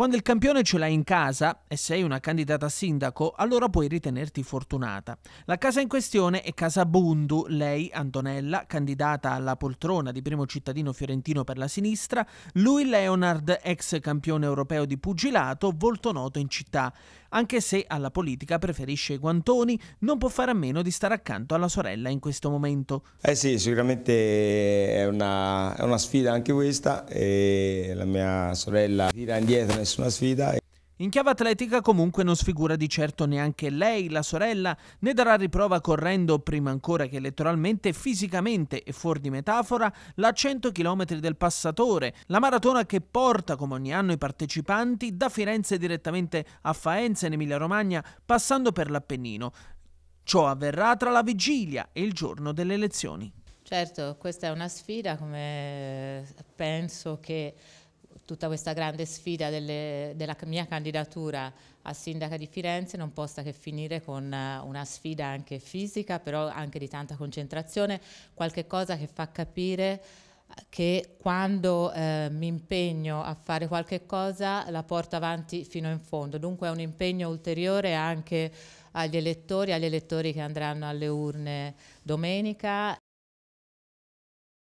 Quando il campione ce l'hai in casa e sei una candidata a sindaco, allora puoi ritenerti fortunata. La casa in questione è Casa Bundu. Lei, Antonella, candidata alla poltrona di primo cittadino fiorentino per la sinistra, lui Leonard, ex campione europeo di pugilato, volto noto in città. Anche se alla politica preferisce i guantoni, non può fare a meno di stare accanto alla sorella in questo momento. Eh sì, sicuramente è una, è una sfida anche questa. E la mia sorella tira indietro nel nessuna sfida. In chiave atletica comunque non sfigura di certo neanche lei, la sorella, ne darà riprova correndo, prima ancora che elettoralmente, fisicamente e fuori di metafora, la 100 km del passatore, la maratona che porta, come ogni anno, i partecipanti da Firenze direttamente a Faenza in Emilia-Romagna, passando per l'Appennino. Ciò avverrà tra la vigilia e il giorno delle elezioni. Certo, questa è una sfida, come penso che tutta questa grande sfida delle, della mia candidatura a sindaca di Firenze non possa che finire con eh, una sfida anche fisica, però anche di tanta concentrazione, qualche cosa che fa capire eh, che quando eh, mi impegno a fare qualche cosa la porto avanti fino in fondo, dunque è un impegno ulteriore anche agli elettori, agli elettori che andranno alle urne domenica.